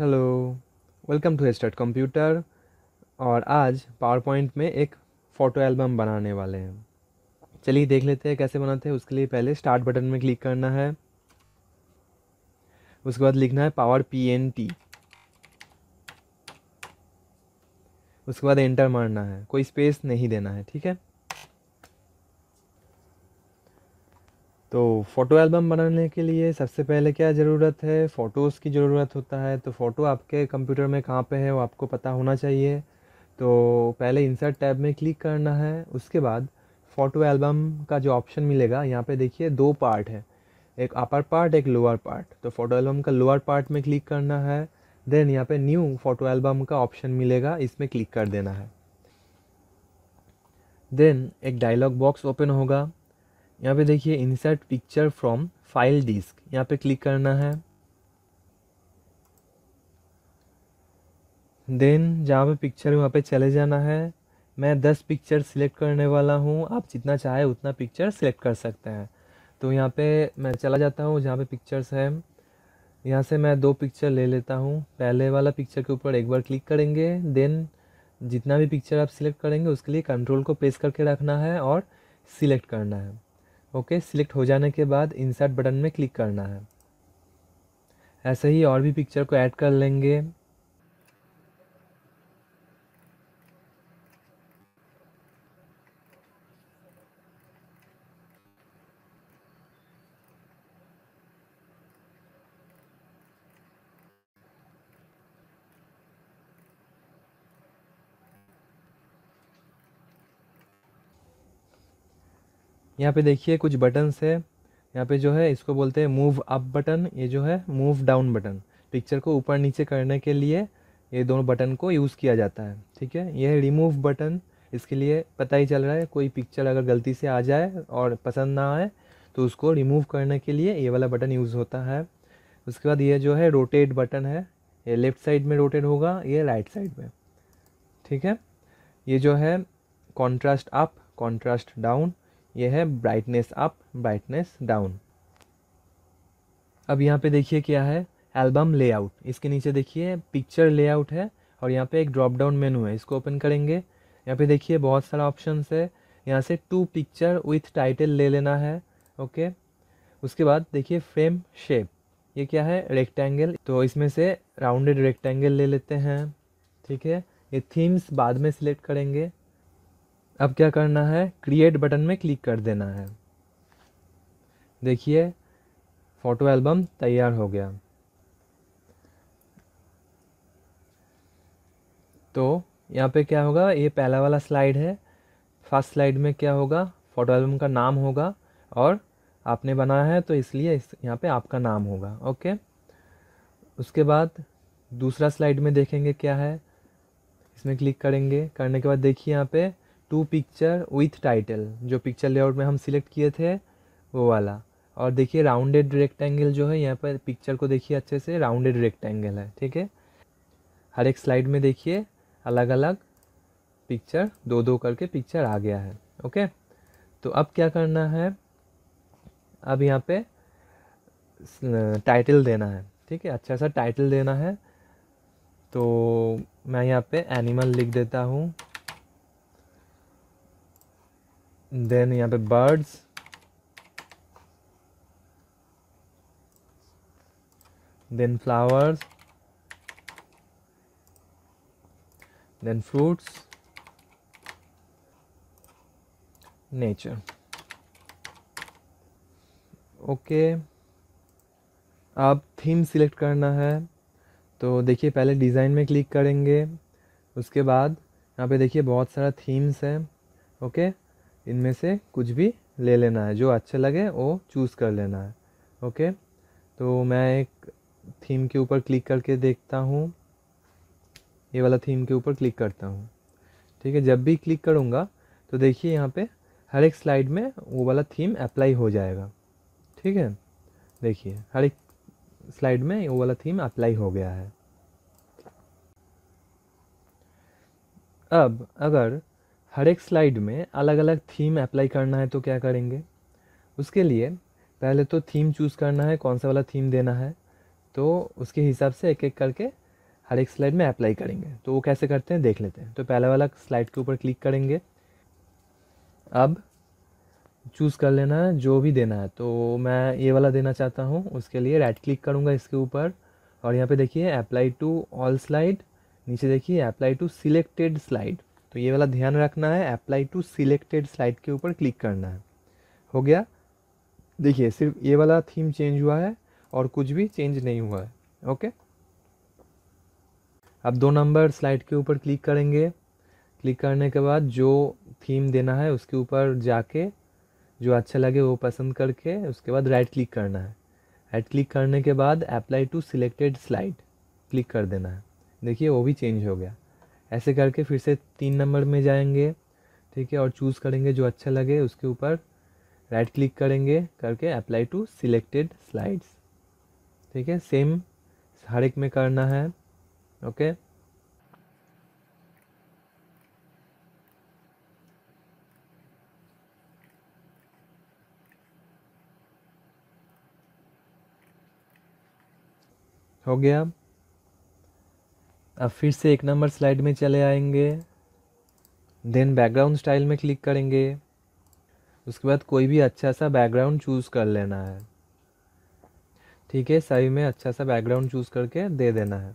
hello welcome to start computer और आज power point में एक फ़ोटो एल्बम बनाने वाले हैं चलिए देख लेते हैं कैसे बनाते हैं उसके लिए पहले स्टार्ट बटन में क्लिक करना है उसके बाद लिखना है पावर पी एन टी उसके बाद एंटर मारना है कोई स्पेस नहीं देना है ठीक है फ़ोटो एल्बम बनाने के लिए सबसे पहले क्या ज़रूरत है फ़ोटोज़ की ज़रूरत होता है तो फ़ोटो आपके कंप्यूटर में कहाँ पे है वो आपको पता होना चाहिए तो पहले इंसर्ट टैब में क्लिक करना है उसके बाद फ़ोटो एल्बम का जो ऑप्शन मिलेगा यहाँ पे देखिए दो पार्ट है एक अपर पार्ट एक लोअर पार्ट तो फ़ोटो एल्बम का लोअर पार्ट में क्लिक करना है देन यहाँ पर न्यू फ़ोटो एल्बम का ऑप्शन मिलेगा इसमें क्लिक कर देना है देन एक डायलॉग बॉक्स ओपन होगा यहाँ पे देखिए insert picture from file disk यहाँ पे क्लिक करना है देन जहाँ पे पिक्चर है वहाँ पे चले जाना है मैं दस पिक्चर सिलेक्ट करने वाला हूँ आप जितना चाहे उतना पिक्चर सिलेक्ट कर सकते हैं तो यहाँ पे मैं चला जाता हूँ जहाँ पे पिक्चर्स है यहाँ से मैं दो पिक्चर ले लेता हूँ पहले वाला पिक्चर के ऊपर एक बार क्लिक करेंगे देन जितना भी पिक्चर आप सिलेक्ट करेंगे उसके लिए कंट्रोल को प्रेस करके रखना है और सिलेक्ट करना है ओके सिलेक्ट हो जाने के बाद इंसर्ट बटन में क्लिक करना है ऐसे ही और भी पिक्चर को ऐड कर लेंगे यहाँ पे देखिए कुछ बटन्स है यहाँ पे जो है इसको बोलते हैं मूव अप बटन ये जो है मूव डाउन बटन पिक्चर को ऊपर नीचे करने के लिए ये दोनों बटन को यूज़ किया जाता है ठीक है यह रिमूव बटन इसके लिए पता ही चल रहा है कोई पिक्चर अगर गलती से आ जाए और पसंद ना आए तो उसको रिमूव करने के लिए ये वाला बटन यूज़ होता है उसके बाद ये जो है रोटेट बटन है ये लेफ़्ट साइड में रोटेट होगा ये राइट साइड में ठीक है ये जो है कॉन्ट्रास्ट अप कॉन्ट्रास्ट डाउन ये है ब्राइटनेस अप ब्राइटनेस डाउन अब यहाँ पे देखिए क्या है एल्बम लेआउट इसके नीचे देखिए पिक्चर लेआउट है और यहाँ पे एक ड्रॉप डाउन मेनू है इसको ओपन करेंगे यहाँ पे देखिए बहुत सारा ऑप्शन है यहाँ से टू पिक्चर विथ टाइटल ले लेना है ओके उसके बाद देखिए फ्रेम शेप ये क्या है रेक्टेंगल तो इसमें से राउंडेड रेक्टेंगल ले लेते हैं ठीक है ये थीम्स बाद में सिलेक्ट करेंगे अब क्या करना है क्रिएट बटन में क्लिक कर देना है देखिए फ़ोटो एल्बम तैयार हो गया तो यहाँ पे क्या होगा ये पहला वाला स्लाइड है फर्स्ट स्लाइड में क्या होगा फ़ोटो एल्बम का नाम होगा और आपने बनाया है तो इसलिए इस यहाँ पे आपका नाम होगा ओके उसके बाद दूसरा स्लाइड में देखेंगे क्या है इसमें क्लिक करेंगे करने के बाद देखिए यहाँ पे टू पिक्चर विथ टाइटल जो पिक्चर लेआउट में हम सिलेक्ट किए थे वो वाला और देखिए राउंडेड रेक्टेंगल जो है यहाँ पर पिक्चर को देखिए अच्छे से राउंडेड रेक्टेंगल है ठीक है हर एक स्लाइड में देखिए अलग अलग पिक्चर दो दो करके पिक्चर आ गया है ओके तो अब क्या करना है अब यहाँ पे टाइटल देना है ठीक है अच्छा सा टाइटल देना है तो मैं यहाँ पे एनिमल लिख देता हूँ देन यहाँ पे birds then flowers then fruits nature okay आप थीम सिलेक्ट करना है तो देखिए पहले डिज़ाइन में क्लिक करेंगे उसके बाद यहाँ पे देखिए बहुत सारा थीम्स हैं ओके इनमें से कुछ भी ले लेना है जो अच्छे लगे वो चूज़ कर लेना है ओके तो मैं एक थीम के ऊपर क्लिक करके देखता हूँ ये वाला थीम के ऊपर क्लिक करता हूँ ठीक है जब भी क्लिक करूँगा तो देखिए यहाँ पे हर एक स्लाइड में वो वाला थीम अप्लाई हो जाएगा ठीक है देखिए हर एक स्लाइड में वो वाला थीम अप्लाई हो गया है अब अगर हर एक स्लाइड में अलग अलग थीम अप्लाई करना है तो क्या करेंगे उसके लिए पहले तो थीम चूज़ करना है कौन सा वाला थीम देना है तो उसके हिसाब से एक एक करके हर एक स्लाइड में अप्लाई करेंगे तो वो कैसे करते हैं देख लेते हैं तो पहला वाला स्लाइड के ऊपर क्लिक करेंगे अब चूज़ कर लेना है जो भी देना है तो मैं ये वाला देना चाहता हूँ उसके लिए राइट क्लिक करूँगा इसके ऊपर और यहाँ पे देखिए अप्लाई टू ऑल स्लाइड नीचे देखिए अप्लाई टू सिलेक्टेड स्लाइड तो ये वाला ध्यान रखना है अप्लाई टू सिलेक्टेड स्लाइड के ऊपर क्लिक करना है हो गया देखिए सिर्फ ये वाला थीम चेंज हुआ है और कुछ भी चेंज नहीं हुआ है ओके अब दो नंबर स्लाइड के ऊपर क्लिक करेंगे क्लिक करने के बाद जो थीम देना है उसके ऊपर जाके जो अच्छा लगे वो पसंद करके उसके बाद राइट क्लिक करना है राइट क्लिक करने के बाद apply to selected slide click कर देना है देखिए वो भी चेंज हो गया ऐसे करके फिर से तीन नंबर में जाएंगे ठीक है और चूज़ करेंगे जो अच्छा लगे उसके ऊपर राइट क्लिक करेंगे करके अप्लाई टू सिलेक्टेड स्लाइड्स ठीक है सेम हर एक में करना है ओके हो गया अब फिर से एक नंबर स्लाइड में चले आएंगे देन बैकग्राउंड स्टाइल में क्लिक करेंगे उसके बाद कोई भी अच्छा सा बैकग्राउंड चूज़ कर लेना है ठीक है सही में अच्छा सा बैकग्राउंड चूज़ करके दे देना है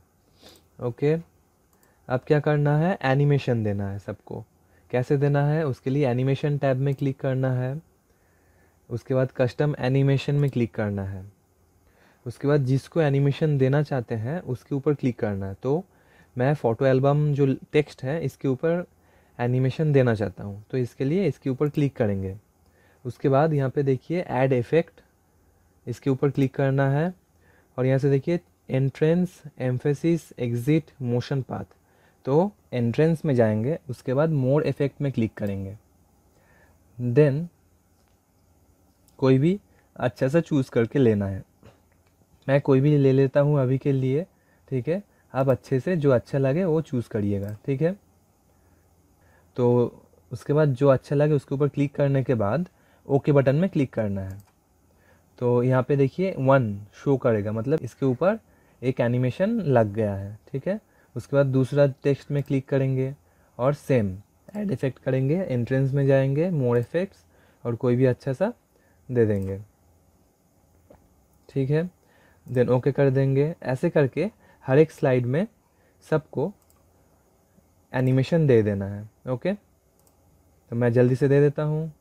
ओके अब क्या करना है एनिमेशन देना है सबको कैसे देना है उसके लिए एनिमेशन टैब में क्लिक करना है उसके बाद कस्टम एनिमेशन में क्लिक करना है उसके बाद जिसको एनिमेशन देना चाहते हैं उसके ऊपर क्लिक करना है तो मैं फ़ोटो एल्बम जो टेक्स्ट है इसके ऊपर एनिमेशन देना चाहता हूँ तो इसके लिए इसके ऊपर क्लिक करेंगे उसके बाद यहाँ पे देखिए ऐड इफ़ेक्ट इसके ऊपर क्लिक करना है और यहाँ से देखिए entrance emphasis exit motion path तो एंट्रेंस में जाएंगे उसके बाद मोर इफ़ेक्ट में क्लिक करेंगे देन कोई भी अच्छा सा चूज़ करके लेना है मैं कोई भी ले लेता हूँ अभी के लिए ठीक है आप अच्छे से जो अच्छा लगे वो चूज़ करिएगा ठीक है तो उसके बाद जो अच्छा लगे उसके ऊपर क्लिक करने के बाद ओके बटन में क्लिक करना है तो यहाँ पे देखिए वन शो करेगा मतलब इसके ऊपर एक एनिमेशन लग गया है ठीक है उसके बाद दूसरा टेक्स्ट में क्लिक करेंगे और सेम एड इफेक्ट करेंगे एंट्रेंस में जाएंगे मोर इफेक्ट्स और कोई भी अच्छा सा दे देंगे ठीक है देन ओके कर देंगे ऐसे करके हर एक स्लाइड में सबको एनिमेशन दे देना है ओके तो मैं जल्दी से दे देता हूँ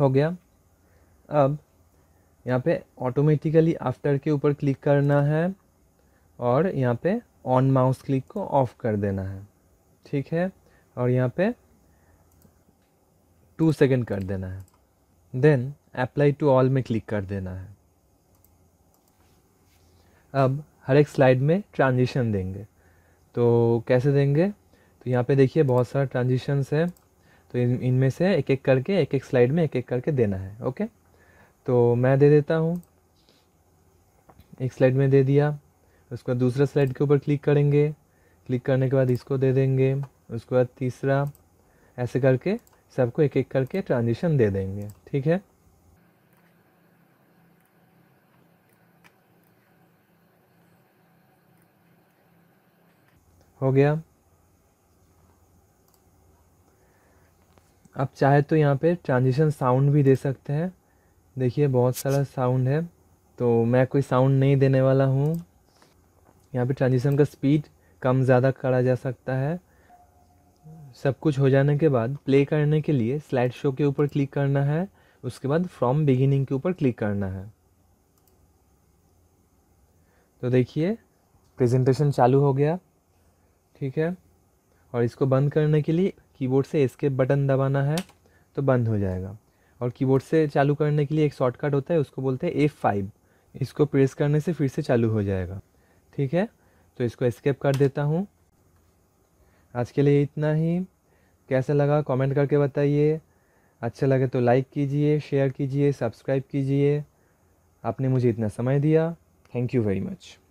हो गया अब यहाँ पे ऑटोमेटिकली आफ्टर के ऊपर क्लिक करना है और यहाँ पे ऑन माउस क्लिक को ऑफ कर देना है ठीक है और यहाँ पे टू सेकेंड कर देना है देन अप्लाई टू ऑल में क्लिक कर देना है अब हर एक स्लाइड में ट्रांजिशन देंगे तो कैसे देंगे तो यहाँ पे देखिए बहुत सारा ट्रांजिशंस है तो इन इनमें से एक एक करके एक एक स्लाइड में एक एक करके देना है ओके तो मैं दे देता हूँ एक स्लाइड में दे दिया उसके बाद दूसरा स्लाइड के ऊपर क्लिक करेंगे क्लिक करने के बाद इसको दे देंगे उसके बाद तीसरा ऐसे करके सबको एक एक करके ट्रांजिशन दे देंगे ठीक है हो गया आप चाहे तो यहाँ पे ट्रांजिशन साउंड भी दे सकते हैं देखिए बहुत सारा साउंड है तो मैं कोई साउंड नहीं देने वाला हूँ यहाँ पे ट्रांजिशन का स्पीड कम ज़्यादा करा जा सकता है सब कुछ हो जाने के बाद प्ले करने के लिए स्लाइड शो के ऊपर क्लिक करना है उसके बाद फ्रॉम बिगिनिंग के ऊपर क्लिक करना है तो देखिए प्रेजेंटेशन चालू हो गया ठीक है और इसको बंद करने के लिए कीबोर्ड से एस्केप बटन दबाना है तो बंद हो जाएगा और कीबोर्ड से चालू करने के लिए एक शॉर्टकट होता है उसको बोलते हैं ए फाइव इसको प्रेस करने से फिर से चालू हो जाएगा ठीक है तो इसको इस्केप कर देता हूँ आज के लिए इतना ही कैसा लगा कमेंट करके बताइए अच्छा लगे तो लाइक कीजिए शेयर कीजिए सब्सक्राइब कीजिए आपने मुझे इतना समय दिया थैंक यू वेरी मच